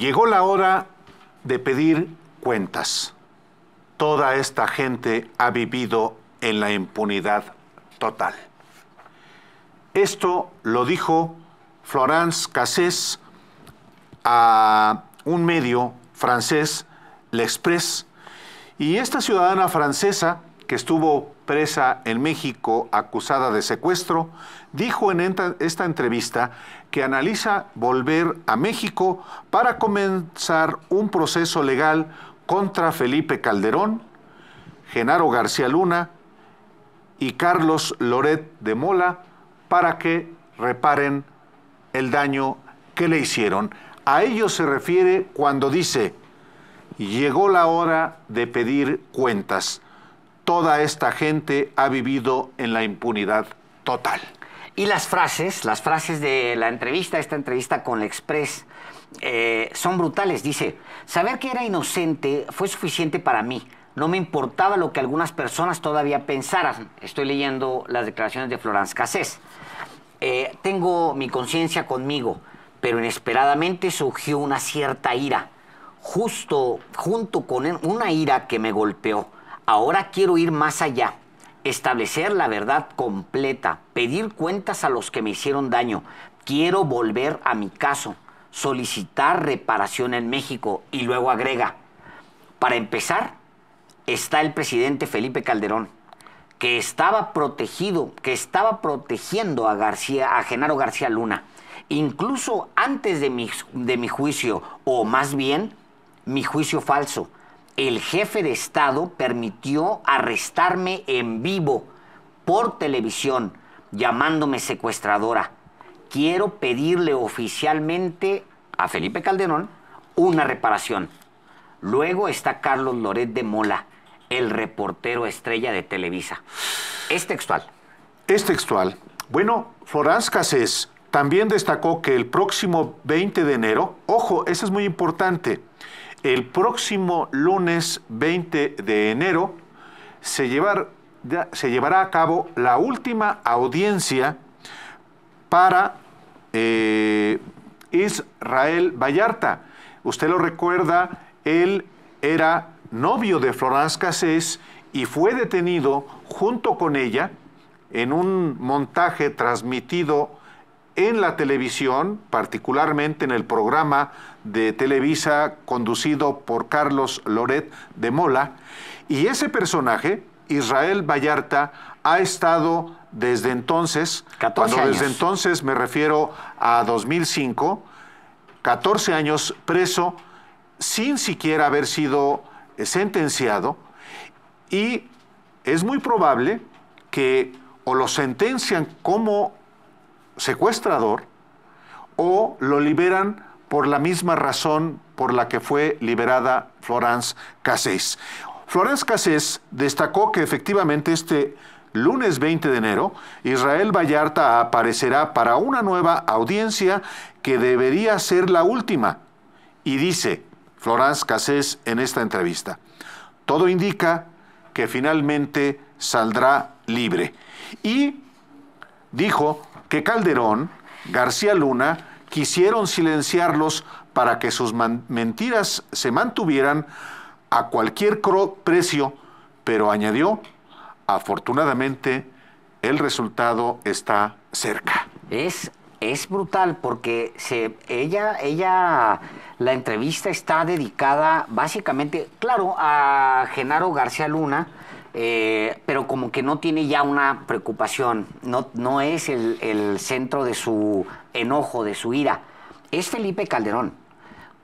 Llegó la hora de pedir cuentas. Toda esta gente ha vivido en la impunidad total. Esto lo dijo Florence Cassés a un medio francés, L'Express, y esta ciudadana francesa que estuvo presa en México acusada de secuestro, dijo en esta entrevista que analiza volver a México para comenzar un proceso legal contra Felipe Calderón, Genaro García Luna y Carlos Loret de Mola para que reparen el daño que le hicieron. A ello se refiere cuando dice, llegó la hora de pedir cuentas toda esta gente ha vivido en la impunidad total. Y las frases, las frases de la entrevista, esta entrevista con el Express, eh, son brutales. Dice, saber que era inocente fue suficiente para mí. No me importaba lo que algunas personas todavía pensaran. Estoy leyendo las declaraciones de Florence Cassés. Eh, tengo mi conciencia conmigo, pero inesperadamente surgió una cierta ira, justo junto con una ira que me golpeó. Ahora quiero ir más allá, establecer la verdad completa, pedir cuentas a los que me hicieron daño. Quiero volver a mi caso, solicitar reparación en México y luego agrega, para empezar, está el presidente Felipe Calderón, que estaba protegido, que estaba protegiendo a García, a Genaro García Luna, incluso antes de mi, de mi juicio, o más bien, mi juicio falso el jefe de Estado permitió arrestarme en vivo por televisión, llamándome secuestradora. Quiero pedirle oficialmente a Felipe Calderón una reparación. Luego está Carlos Loret de Mola, el reportero estrella de Televisa. Es textual. Es textual. Bueno, Florán Casés también destacó que el próximo 20 de enero, ojo, eso es muy importante, el próximo lunes 20 de enero se, llevará a cabo la última audiencia para eh, Israel Vallarta. Usted lo recuerda, él era novio de Florence Cassés y fue detenido junto con ella en un montaje transmitido en la televisión, particularmente en el programa de Televisa conducido por Carlos Loret de Mola, y ese personaje, Israel Vallarta, ha estado desde entonces, cuando desde entonces me refiero a 2005, 14 años preso sin siquiera haber sido eh, sentenciado y es muy probable que o lo sentencian como secuestrador o lo liberan por la misma razón por la que fue liberada Florence Cassés. Florence Cassés destacó que efectivamente este lunes 20 de enero, Israel Vallarta aparecerá para una nueva audiencia que debería ser la última. Y dice Florence Cassés en esta entrevista, todo indica que finalmente saldrá libre. Y dijo que Calderón, García Luna, quisieron silenciarlos para que sus mentiras se mantuvieran a cualquier precio, pero añadió, afortunadamente, el resultado está cerca. Es, es brutal porque se, ella, ella, la entrevista está dedicada básicamente, claro, a Genaro García Luna, eh, pero como que no tiene ya una preocupación, no, no es el, centro de su enojo, de su ira. Es Felipe Calderón.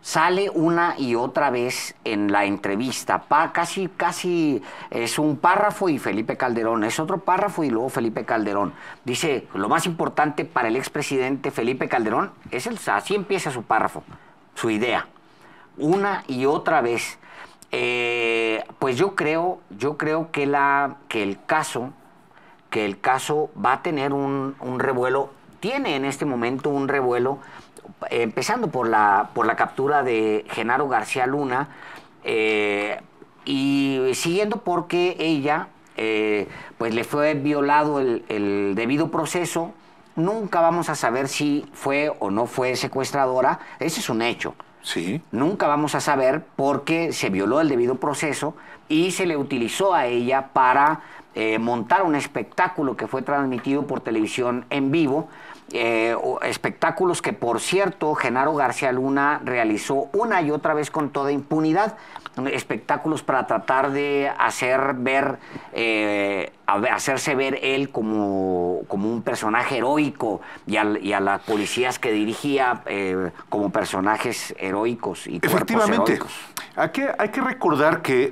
Sale una y otra vez en la entrevista, pa, casi, casi es un párrafo y Felipe Calderón, es otro párrafo y luego Felipe Calderón. Dice, lo más importante para el expresidente Felipe Calderón es el, así empieza su párrafo, su idea, una y otra vez eh, pues yo creo, yo creo que, la, que, el caso, que el caso va a tener un, revuelo, tiene en este momento un revuelo, empezando por la, por la captura de Genaro García Luna, eh, y siguiendo porque ella, eh, pues le fue violado el, el debido proceso, nunca vamos a saber si fue o no fue secuestradora, ese es un hecho. Nunca vamos a saber por qué se violó el debido proceso, y se le utilizó a ella para eh, montar un espectáculo que fue transmitido por televisión en vivo. Eh, espectáculos que, por cierto, Genaro García Luna realizó una y otra vez con toda impunidad. Espectáculos para tratar de hacer ver, eh, hacerse ver él como, un personaje heroico y, y, a las policías que dirigía como personajes heroicos y Efectivamente, Hay, que, hay que recordar que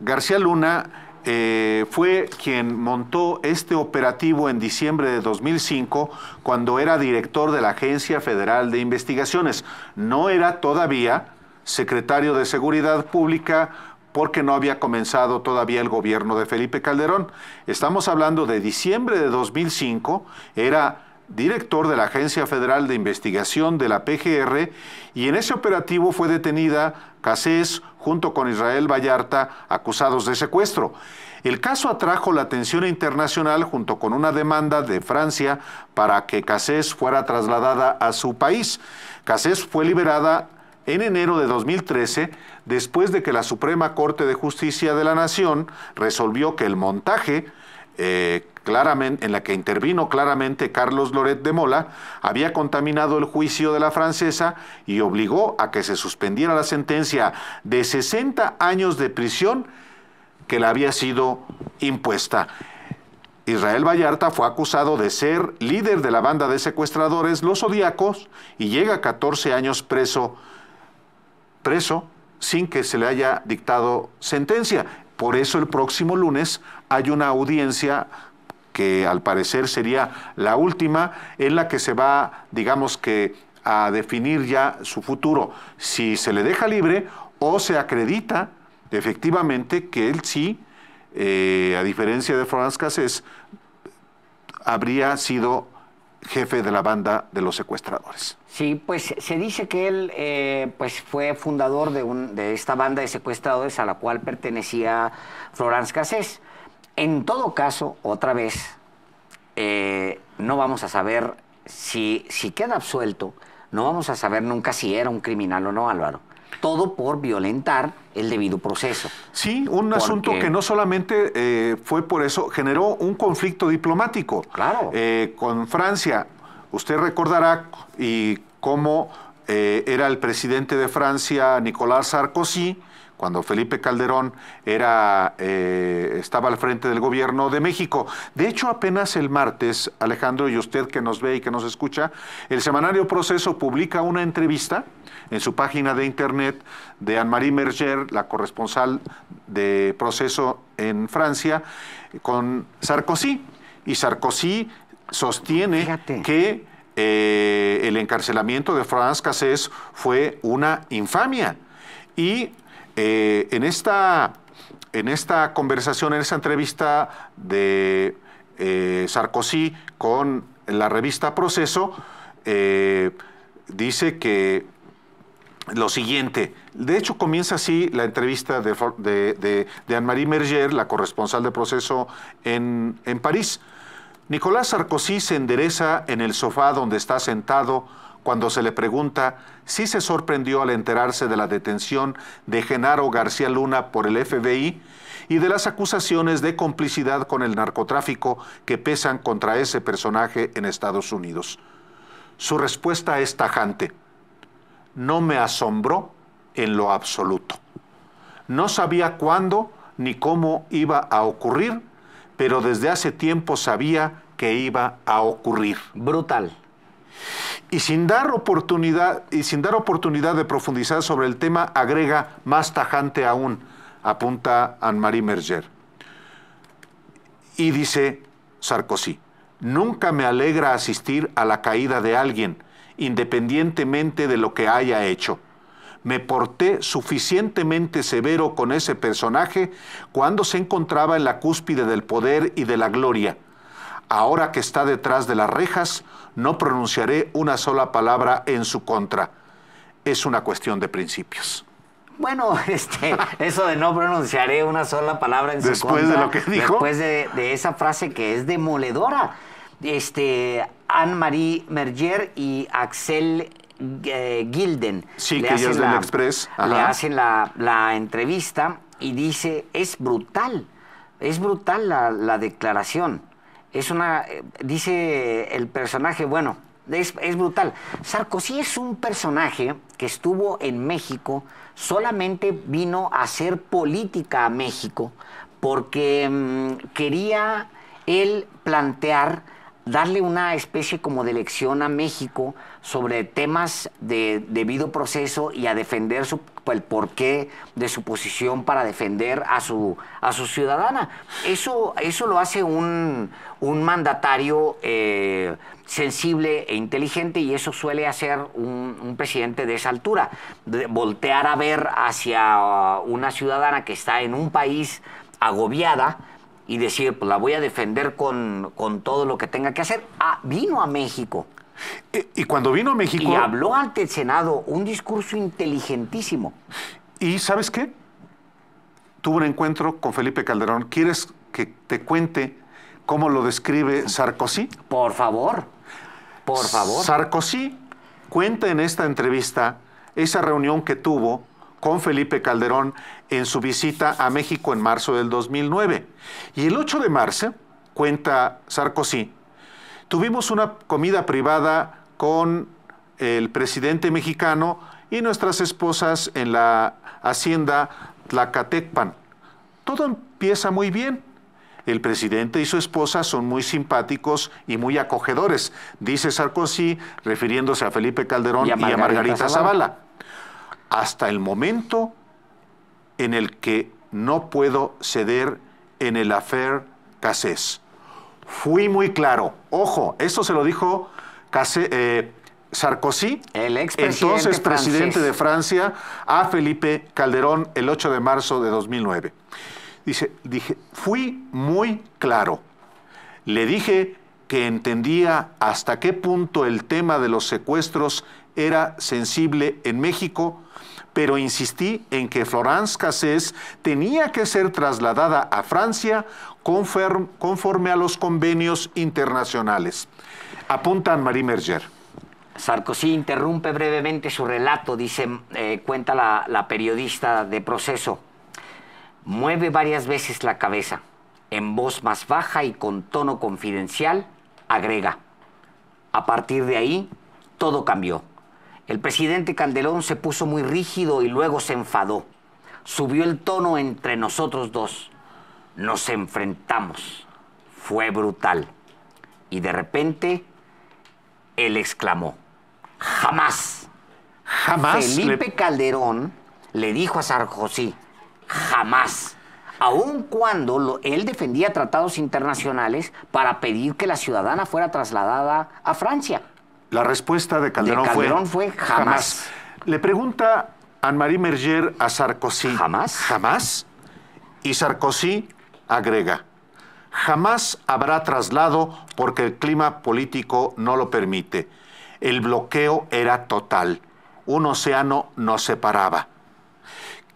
García Luna eh, fue quien montó este operativo en diciembre de 2005 cuando era director de la Agencia Federal de Investigaciones. No era todavía secretario de Seguridad Pública porque no había comenzado todavía el gobierno de Felipe Calderón. Estamos hablando de diciembre de 2005, era director de la Agencia Federal de Investigación de la PGR, y en ese operativo fue detenida Casés junto con Israel Vallarta, acusados de secuestro. El caso atrajo la atención internacional junto con una demanda de Francia para que Casés fuera trasladada a su país. Casés fue liberada en enero de 2013, después de que la Suprema Corte de Justicia de la Nación resolvió que el montaje eh, claramente, en la que intervino claramente Carlos Loret de Mola, había contaminado el juicio de la francesa y obligó a que se suspendiera la sentencia de 60 años de prisión que le había sido impuesta. Israel Vallarta fue acusado de ser líder de la banda de secuestradores Los Zodíacos y llega a 14 años preso, preso sin que se le haya dictado sentencia. Por eso el próximo lunes hay una audiencia que al parecer sería la última en la que se va, digamos que, a definir ya su futuro, si se le deja libre o se acredita efectivamente que él sí, eh, a diferencia de Franz Cassés, habría sido jefe de la banda de los secuestradores. Sí, pues se dice que él eh, pues fue fundador de, un, de, esta banda de secuestradores a la cual pertenecía Florence Cassés. En todo caso, otra vez, eh, no vamos a saber si, si queda absuelto, no vamos a saber nunca si era un criminal o no, Álvaro todo por violentar el debido proceso. Sí, un asunto que no solamente eh, fue por eso, generó un conflicto diplomático. Claro. Eh, con Francia, usted recordará y cómo eh, era el presidente de Francia, Nicolás Sarkozy, cuando Felipe Calderón era, eh, estaba al frente del gobierno de México. De hecho, apenas el martes, Alejandro, y usted que nos ve y que nos escucha, el semanario Proceso publica una entrevista en su página de internet de Anne-Marie Merger, la corresponsal de Proceso en Francia, con Sarkozy. Y Sarkozy sostiene que eh, el encarcelamiento de Franz Cassés fue una infamia. Y eh, en, esta, en esta conversación, en esa entrevista de eh, Sarkozy con la revista Proceso, eh, dice que lo siguiente. De hecho, comienza así la entrevista de, Anne-Marie Merger, la corresponsal de proceso en, en París. Nicolás Sarkozy se endereza en el sofá donde está sentado cuando se le pregunta si se sorprendió al enterarse de la detención de Genaro García Luna por el FBI y de las acusaciones de complicidad con el narcotráfico que pesan contra ese personaje en Estados Unidos. Su respuesta es tajante. No me asombró en lo absoluto. No sabía cuándo ni cómo iba a ocurrir, pero desde hace tiempo sabía que iba a ocurrir. Brutal y sin dar oportunidad y sin dar oportunidad de profundizar sobre el tema agrega más tajante aún apunta Anne-Marie Merger y dice Sarkozy nunca me alegra asistir a la caída de alguien independientemente de lo que haya hecho me porté suficientemente severo con ese personaje cuando se encontraba en la cúspide del poder y de la gloria ahora que está detrás de las rejas, no pronunciaré una sola palabra en su contra. Es una cuestión de principios. Bueno, este, eso de no pronunciaré una sola palabra en su contra. Después de lo que dijo. Después de, esa frase que es demoledora. Este, Anne-Marie Merger y Axel eh, Gilden. que hacen es la, del Express. Le hacen la, entrevista y dice, es brutal. Es brutal la declaración. Es una, eh, dice el personaje, bueno, es, brutal. Sarkozy es un personaje que estuvo en México, solamente vino a hacer política a México porque mm, quería él plantear darle una especie como de lección a México sobre temas de debido proceso y a defender su, el porqué de su posición para defender a su, a ciudadana. Eso, eso lo hace un, un mandatario eh, sensible e inteligente y eso suele hacer un, un presidente de esa altura, voltear a ver hacia una ciudadana que está en un país agobiada, y decir, pues la voy a defender con, todo lo que tenga que hacer. Ah, vino a México. Y, cuando vino a México... Y habló ante el Senado un discurso inteligentísimo. ¿Y sabes qué? Tuvo un encuentro con Felipe Calderón. ¿Quieres que te cuente cómo lo describe Sarkozy? Por favor, por favor. Sarkozy cuenta en esta entrevista esa reunión que tuvo con Felipe Calderón en su visita a México en marzo del 2009. Y el 8 de marzo, cuenta Sarkozy, tuvimos una comida privada con el presidente mexicano y nuestras esposas en la hacienda Tlacatecpan. Todo empieza muy bien. El presidente y su esposa son muy simpáticos y muy acogedores, dice Sarkozy, refiriéndose a Felipe Calderón y a Margarita, Zavala hasta el momento en el que no puedo ceder en el affaire Cassés. Fui muy claro. Ojo, eso se lo dijo eh, Sarkozy, el ex entonces presidente de Francia, a Felipe Calderón el 8 de marzo de 2009. Dice, dije, fui muy claro. Le dije que entendía hasta qué punto el tema de los secuestros era sensible en México, pero insistí en que Florence Cassés tenía que ser trasladada a Francia conforme a los convenios internacionales. Apuntan Marie Merger. Sarkozy interrumpe brevemente su relato, dice, eh, cuenta la periodista de proceso. Mueve varias veces la cabeza. En voz más baja y con tono confidencial, agrega. A partir de ahí, todo cambió. El presidente Calderón se puso muy rígido y luego se enfadó. Subió el tono entre nosotros dos. Nos enfrentamos. Fue brutal. Y de repente, él exclamó, jamás. Jamás. Felipe Calderón le dijo a Sarkozy, jamás. Aun cuando él defendía tratados internacionales para pedir que la ciudadana fuera trasladada a Francia. La respuesta de Calderón, fue, jamás. Le pregunta Anne-Marie Merger a Sarkozy. Jamás. Jamás. Y Sarkozy agrega, jamás habrá traslado porque el clima político no lo permite. El bloqueo era total. Un océano nos separaba.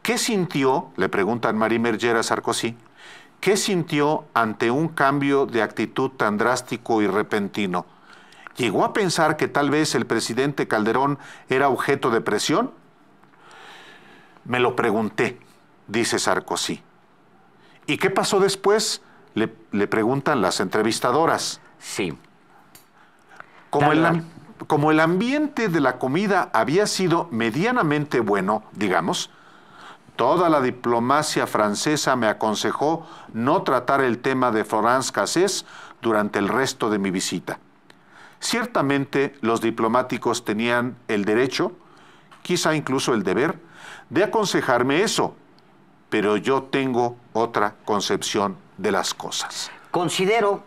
¿Qué sintió, le pregunta anne Marie Merger a Sarkozy, qué sintió ante un cambio de actitud tan drástico y repentino? ¿Llegó a pensar que tal vez el presidente Calderón era objeto de presión? Me lo pregunté, dice Sarkozy. ¿Y qué pasó después? Le, preguntan las entrevistadoras. Sí. Como el, como el ambiente de la comida había sido medianamente bueno, digamos, Toda la diplomacia francesa me aconsejó no tratar el tema de Florence Cassés durante el resto de mi visita. Ciertamente los diplomáticos tenían el derecho, quizá incluso el deber, de aconsejarme eso, pero yo tengo otra concepción de las cosas. Considero,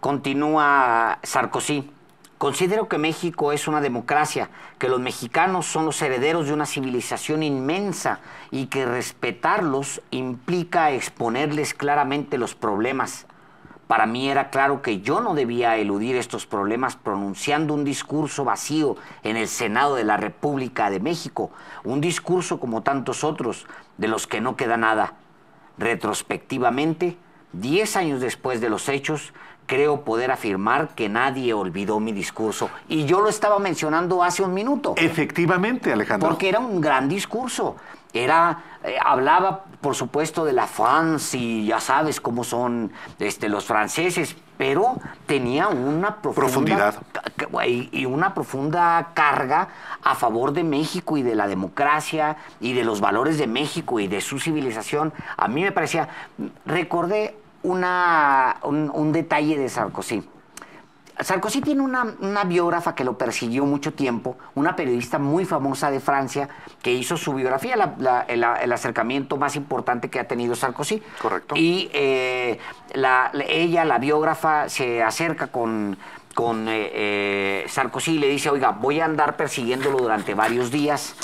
continúa Sarkozy, Considero que México es una democracia, que los mexicanos son los herederos de una civilización inmensa y que respetarlos implica exponerles claramente los problemas, para mí era claro que yo no debía eludir estos problemas pronunciando un discurso vacío en el Senado de la República de México, un discurso como tantos otros, de los que no queda nada. Retrospectivamente, diez años después de los hechos, creo poder afirmar que nadie olvidó mi discurso. Y yo lo estaba mencionando hace un minuto. Efectivamente, Alejandro. Porque era un gran discurso era eh, hablaba, por supuesto, de la France y ya sabes cómo son este, los franceses, pero tenía una profunda, profundidad y una profunda carga a favor de México y de la democracia y de los valores de México y de su civilización. A mí me parecía, recordé una, un, un detalle de Sarkozy Sarkozy tiene una, biógrafa que lo persiguió mucho tiempo, una periodista muy famosa de Francia que hizo su biografía, el, acercamiento más importante que ha tenido Sarkozy. Correcto. Y eh, ella, la biógrafa, se acerca con, con eh, eh, Sarkozy y le dice, oiga, voy a andar persiguiéndolo durante varios días,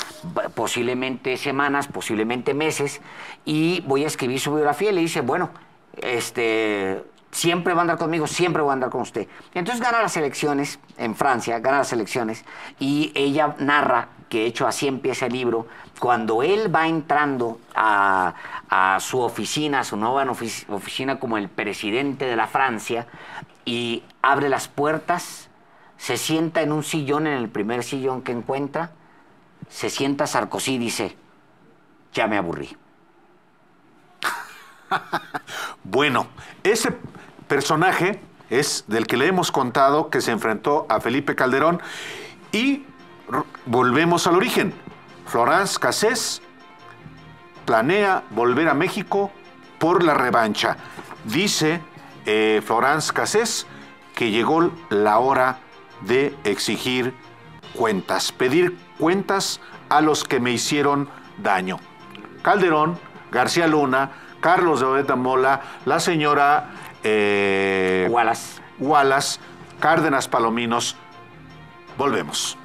posiblemente semanas, posiblemente meses, y voy a escribir su biografía. Y le dice, bueno, este siempre va a andar conmigo, siempre va a andar con usted. Entonces gana las elecciones en Francia, gana las elecciones, y ella narra, que de hecho así empieza el libro, cuando él va entrando a, su oficina, a su nueva oficina como el presidente de la Francia, y abre las puertas, se sienta en un sillón, en el primer sillón que encuentra, se sienta Sarkozy y dice, ya me aburrí. bueno, ese, personaje es del que le hemos contado que se enfrentó a Felipe Calderón y volvemos al origen. Florence Cassés planea volver a México por la revancha. Dice eh, Florence Cassés que llegó la hora de exigir cuentas, pedir cuentas a los que me hicieron daño. Calderón, García Luna, Carlos de Odeta Mola, la señora eh, Wallace. Wallace, Cárdenas Palominos. Volvemos.